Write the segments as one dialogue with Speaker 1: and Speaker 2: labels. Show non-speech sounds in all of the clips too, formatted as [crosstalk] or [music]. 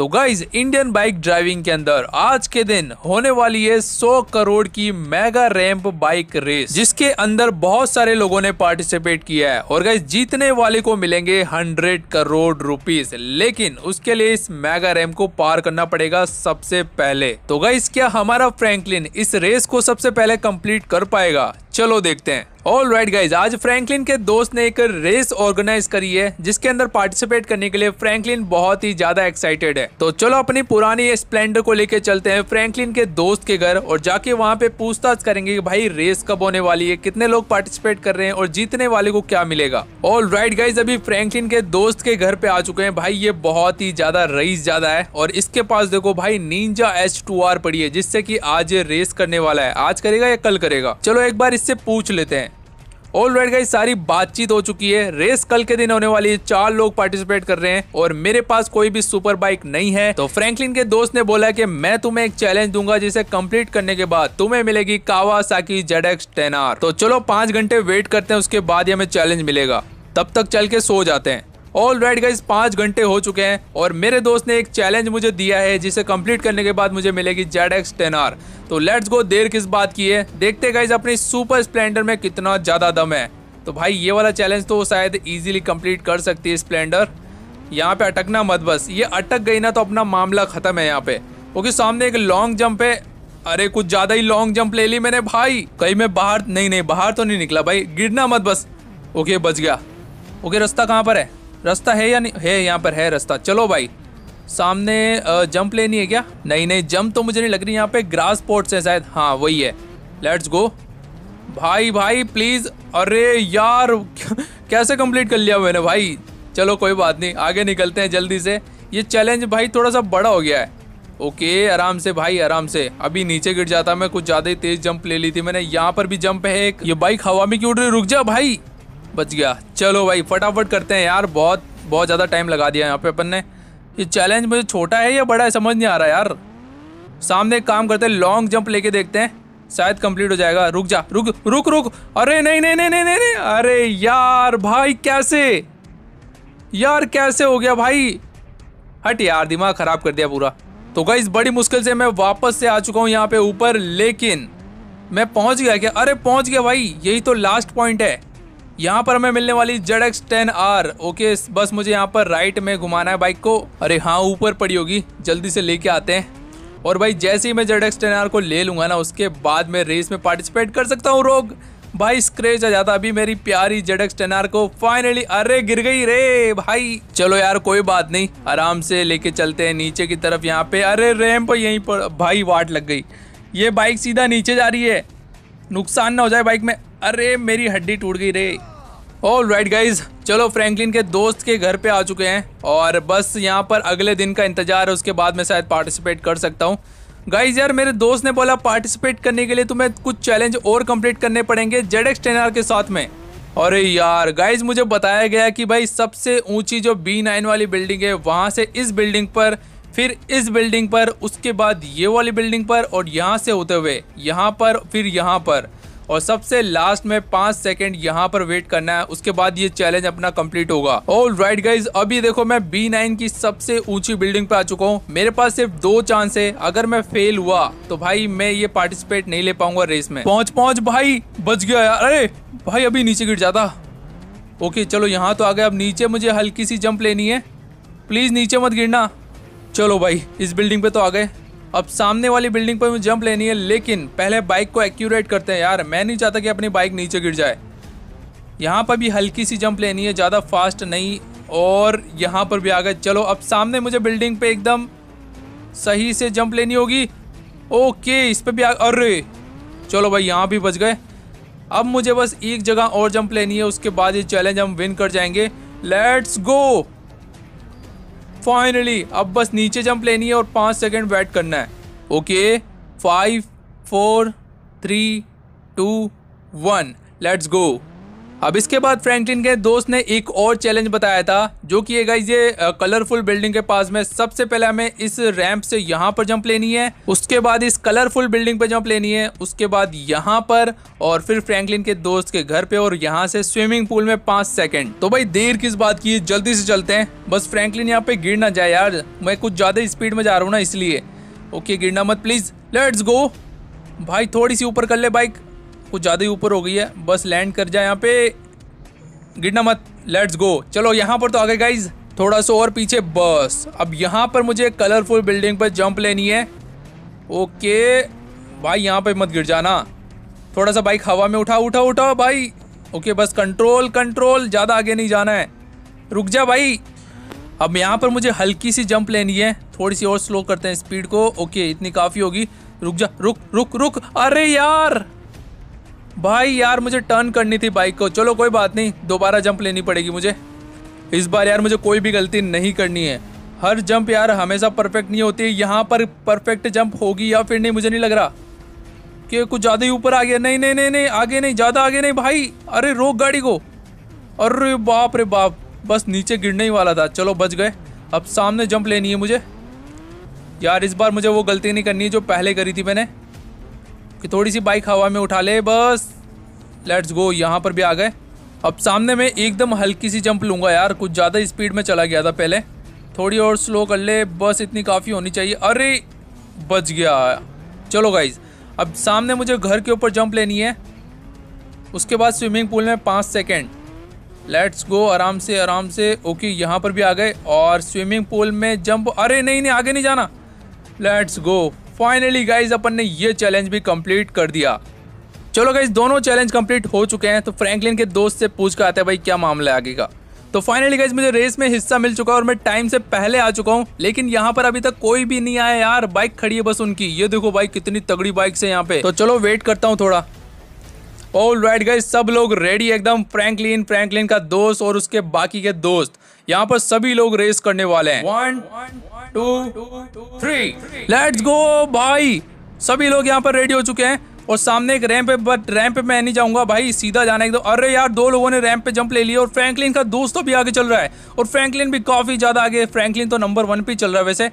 Speaker 1: तो guys Indian bike driving के अंदर आज के दिन होने वाली है 100 करोड़ की मेगा रैंप बाइक रेस जिसके अंदर बहुत सारे लोगों ने पार्टिसिपेट किया है और गाइज जीतने वाले को मिलेंगे 100 करोड़ रुपीस लेकिन उसके लिए इस मेगा रैम को पार करना पड़ेगा सबसे पहले तो गाइज क्या हमारा फ्रैंकलिन इस रेस को सबसे पहले कंप्लीट कर पाएगा चलो देखते हैं ऑल राइट गाइज आज फ्रैंकलिन के दोस्त ने एक रेस ऑर्गेनाइज करी है जिसके अंदर पार्टिसिपेट करने के लिए फ्रैंकलिन बहुत ही ज्यादा एक्साइटेड है तो चलो अपनी पुरानी स्प्लेंडर को लेके चलते हैं फ्रैंकलिन के दोस्त के घर और जाके वहाँ पे पूछताछ करेंगे कि भाई रेस कब होने वाली है कितने लोग पार्टिसिपेट कर रहे हैं और जीतने वाले को क्या मिलेगा ऑल राइट गाइज अभी फ्रेंकलिन के दोस्त के घर पे आ चुके हैं भाई ये बहुत ही ज्यादा रईस ज्यादा है और इसके पास देखो भाई नींजा एच टू आर पड़ी है जिससे की आज ये रेस करने वाला है आज करेगा या कल करेगा चलो एक बार इससे पूछ लेते हैं ऑल राइट गाइस सारी बातचीत हो चुकी है रेस कल के दिन होने वाली है चार लोग पार्टिसिपेट कर रहे हैं और मेरे पास कोई भी सुपर बाइक नहीं है तो फ्रैंकलिन के दोस्त ने बोला कि मैं तुम्हें एक चैलेंज दूंगा जिसे कंप्लीट करने के बाद तुम्हें मिलेगी कावासाकी जेडेक्स टेनार तो चलो पांच घंटे वेट करते हैं उसके बाद ही हमें चैलेंज मिलेगा तब तक चल के सो जाते हैं ऑल राइट गाइज पांच घंटे हो चुके हैं और मेरे दोस्त ने एक चैलेंज मुझे दिया है जिसे कंप्लीट करने के बाद मुझे मिलेगी जेड एक्स टेन आर तो लेट्स गो देर किस बात की है देखते गाइज अपनी सुपर स्प्लेंडर में कितना ज़्यादा दम है तो भाई ये वाला चैलेंज तो शायद ईजिली कंप्लीट कर सकती है स्प्लेंडर यहाँ पे अटकना मत बस ये अटक गई ना तो अपना मामला ख़त्म है यहाँ पे क्योंकि सामने एक लॉन्ग जंप है अरे कुछ ज़्यादा ही लॉन्ग जंप ले ली मैंने भाई कहीं मैं बाहर नहीं नहीं बाहर तो नहीं निकला भाई गिरना मत बस ओके बच गया ओके रास्ता कहाँ पर है रास्ता है या नहीं है यहाँ पर है रास्ता चलो भाई सामने जंप लेनी है क्या नहीं नहीं जंप तो मुझे नहीं लग रही यहाँ पे ग्रास पोर्ट्स हैं शायद हाँ वही है लेट्स गो भाई भाई प्लीज़ अरे यार [laughs] कैसे कंप्लीट कर लिया मैंने भाई चलो कोई बात नहीं आगे निकलते हैं जल्दी से ये चैलेंज भाई थोड़ा सा बड़ा हो गया है ओके आराम से भाई आराम से अभी नीचे गिर जाता मैं कुछ ज़्यादा ही तेज़ जंप ले ली थी मैंने यहाँ पर भी जंप है एक ये बाइक हवा में क्यों रुक जा भाई बच गया चलो भाई फटाफट करते हैं यार बहुत बहुत ज़्यादा टाइम लगा दिया यहाँ पे अपन ने ये चैलेंज मुझे छोटा है या बड़ा है समझ नहीं आ रहा यार सामने एक काम करते हैं लॉन्ग जंप लेके देखते हैं शायद कंप्लीट हो जाएगा रुक जा रुक रुक रुक अरे नहीं नहीं नहीं नहीं नहीं, नहीं। अरे यार भाई कैसे यार कैसे हो गया भाई हट यार दिमाग ख़राब कर दिया पूरा तो गई बड़ी मुश्किल से मैं वापस से आ चुका हूँ यहाँ पे ऊपर लेकिन मैं पहुँच गया क्या अरे पहुँच गया भाई यही तो लास्ट पॉइंट है यहाँ पर हमें मिलने वाली Z X ten R okay बस मुझे यहाँ पर राइट में घुमाना है बाइक को अरे हाँ ऊपर पड़ी होगी जल्दी से लेके आते हैं और भाई जैसे ही मैं जेड एक्स टेन आर को ले लूंगा ना उसके बाद मैं रेस में पार्टिसिपेट कर सकता हूँ रोग भाई स्क्रेच आ जाता अभी मेरी प्यारी जेड एक्स टेन आर को फाइनली अरे गिर गई रे भाई चलो यार कोई बात नहीं आराम से लेके चलते हैं नीचे की तरफ यहाँ पे अरे पर यहीं पर भाई वाट लग गई ये बाइक सीधा नीचे जा रही है नुकसान ना हो जाए बाइक में अरे मेरी हड्डी टूट गई रे ऑल राइट गाइज चलो फ्रैंकलिन के दोस्त के घर पे आ चुके हैं और बस यहाँ पर अगले दिन का इंतजार है उसके बाद मैं शायद पार्टिसिपेट कर सकता हूँ गाइज यार मेरे दोस्त ने बोला पार्टिसिपेट करने के लिए तुम्हें कुछ चैलेंज और कंप्लीट करने पड़ेंगे जेड एक्स के साथ में अरे यार गाइज मुझे बताया गया कि भाई सबसे ऊंची जो बी नाइन वाली बिल्डिंग है वहाँ से इस बिल्डिंग पर फिर इस बिल्डिंग पर उसके बाद ये वाली बिल्डिंग पर और यहाँ से होते हुए यहाँ पर फिर यहाँ पर और सबसे लास्ट में पांच सेकेंड यहाँ पर वेट करना है उसके बाद ये चैलेंज अपना कंप्लीट होगा ऑल राइट गाइज अभी देखो मैं बी नाइन की सबसे ऊंची बिल्डिंग पे आ चुका हूँ मेरे पास सिर्फ दो चांस है अगर मैं फेल हुआ तो भाई मैं ये पार्टिसिपेट नहीं ले पाऊंगा रेस में पहुंच पहुंच भाई बच गया यार अरे भाई अभी नीचे गिर जाता ओके चलो यहाँ तो आ गया अब नीचे मुझे हल्की सी जंप लेनी है प्लीज नीचे मत गिरना चलो भाई इस बिल्डिंग पे तो आ गए अब सामने वाली बिल्डिंग पर मुझे जंप लेनी है लेकिन पहले बाइक को एक्यूरेट करते हैं यार मैं नहीं चाहता कि अपनी बाइक नीचे गिर जाए यहाँ पर भी हल्की सी जंप लेनी है ज़्यादा फास्ट नहीं और यहाँ पर भी आ गए चलो अब सामने मुझे बिल्डिंग पे एकदम सही से जंप लेनी होगी ओके इस पर भी आ अरे चलो भाई यहाँ भी बच गए अब मुझे बस एक जगह और जंप लेनी है उसके बाद ये चैलेंज हम विन कर जाएंगे लेट्स गो फाइनली अब बस नीचे जंप लेनी है और पाँच सेकेंड वेट करना है okay five four three two one let's go अब इसके बाद फ्रैंकलिन के दोस्त ने एक और चैलेंज बताया था जो कि गाइज ये कलरफुल बिल्डिंग के पास में सबसे पहले हमें इस रैंप से यहाँ पर जंप लेनी है उसके बाद इस कलरफुल बिल्डिंग पे जंप लेनी है उसके बाद यहाँ पर और फिर फ्रैंकलिन के दोस्त के घर पे और यहाँ से स्विमिंग पूल में पांच सेकेंड तो भाई देर किस बात की है जल्दी से चलते हैं बस फ्रेंकलिन यहाँ पे गिर ना जाए यार मैं कुछ ज़्यादा स्पीड में जा रहा हूँ ना इसलिए ओके गिरना मत प्लीज़ लेट्स गो भाई थोड़ी सी ऊपर कर ले बाइक कुछ ज़्यादा ही ऊपर हो गई है बस लैंड कर जाए यहाँ पे गिरना मत लेट्स गो चलो यहाँ पर तो आ गए गाइज थोड़ा सा और पीछे बस अब यहाँ पर मुझे कलरफुल बिल्डिंग पर जंप लेनी है ओके भाई यहाँ पे मत गिर जाना थोड़ा सा बाइक हवा में उठा उठा उठा भाई ओके बस कंट्रोल कंट्रोल ज़्यादा आगे नहीं जाना है रुक जा भाई अब यहाँ पर मुझे हल्की सी जंप लेनी है थोड़ी सी और स्लो करते हैं स्पीड को ओके इतनी काफ़ी होगी रुक जा रुक रुक रुक अरे यार भाई यार मुझे टर्न करनी थी बाइक को चलो कोई बात नहीं दोबारा जंप लेनी पड़ेगी मुझे इस बार यार मुझे कोई भी गलती नहीं करनी है हर जंप यार हमेशा परफेक्ट नहीं होती यहाँ पर परफेक्ट जंप होगी या फिर नहीं मुझे नहीं लग रहा कि कुछ ज़्यादा ही ऊपर आ गया नहीं नहीं नहीं नहीं आगे नहीं ज़्यादा आगे नहीं भाई अरे रोक गाड़ी को अरे बाप रे बाप बस नीचे गिरने ही वाला था चलो बच गए अब सामने जंप लेनी है मुझे यार इस बार मुझे वो गलती नहीं करनी है जो पहले करी थी मैंने कि थोड़ी सी बाइक हवा में उठा ले बस लेट्स गो यहाँ पर भी आ गए अब सामने में एकदम हल्की सी जंप लूँगा यार कुछ ज़्यादा स्पीड में चला गया था पहले थोड़ी और स्लो कर ले बस इतनी काफ़ी होनी चाहिए अरे बच गया चलो गाइज अब सामने मुझे घर के ऊपर जंप लेनी है उसके बाद स्विमिंग पूल में पाँच सेकेंड लेट्स गो आराम से आराम से ओके यहाँ पर भी आ गए और स्विमिंग पूल में जंप अरे नहीं नहीं आगे नहीं जाना लेट्स गो फाइनली गाइज अपन ने ये चैलेंज भी कंप्लीट कर दिया चलो गाइज दोनों चैलेंज कंप्लीट हो चुके हैं तो फ्रैंकलिन के दोस्त से पूछ कर आते हैं भाई क्या मामला है आगे का तो फाइनली गाइज मुझे रेस में हिस्सा मिल चुका है और मैं टाइम से पहले आ चुका हूँ लेकिन यहाँ पर अभी तक कोई भी नहीं आया यार बाइक खड़ी है बस उनकी ये देखो बाइक कितनी तगड़ी बाइक से यहाँ पे तो चलो वेट करता हूँ थोड़ा ऑल राइट गाइज सब लोग रेडी एकदम फ्रैंकलिन फ्रैंकलिन का दोस्त और उसके बाकी के दोस्त यहाँ पर सभी लोग रेस करने वाले हैं one two three let's go भाई सभी लोग यहाँ पर रेडी हो चुके हैं और सामने एक रैंप है बट रैंप पे मैं नहीं जाऊंगा भाई सीधा के तो अरे यार दो लोगों ने रैंप पे जंप ले लिया और फ्रैंकलिन का दोस्तों तो भी आगे चल रहा है और फ्रैंकलिन भी काफ़ी ज़्यादा आगे फ्रैंकलिन तो नंबर वन पे चल रहा है वैसे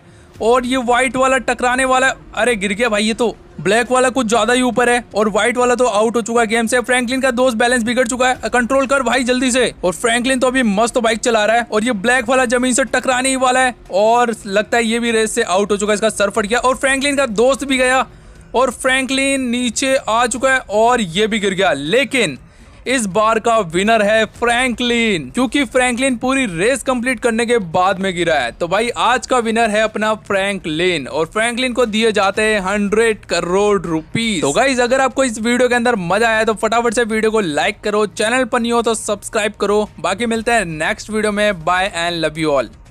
Speaker 1: और ये व्हाइट वाला टकराने वाला अरे गिर गया भाई ये तो ब्लैक वाला कुछ ज्यादा ही ऊपर है और व्हाइट वाला तो आउट हो चुका है गेम से फ्रैंकलिन का दोस्त बैलेंस बिगड़ चुका है कंट्रोल कर भाई जल्दी से और फ्रैंकलिन तो अभी मस्त बाइक चला रहा है और ये ब्लैक वाला जमीन से टकराने ही वाला है और लगता है ये भी रेस से आउट हो चुका है इसका सर फट गया और फ्रेंकलिन का दोस्त भी गया और फ्रैंकलिन नीचे आ चुका है और ये भी गिर गया लेकिन इस बार का विनर है फ्रैंकलिन क्योंकि फ्रैंकलिन पूरी रेस कंप्लीट करने के बाद में गिरा है तो भाई आज का विनर है अपना फ्रैंकलिन और फ्रैंकलिन को दिए जाते हैं हंड्रेड करोड़ रुपीज तो गाइज अगर आपको इस वीडियो के अंदर मजा आया तो फटाफट से वीडियो को लाइक करो चैनल पर नहीं हो तो सब्सक्राइब करो बाकी मिलते हैं नेक्स्ट वीडियो में bye and love you all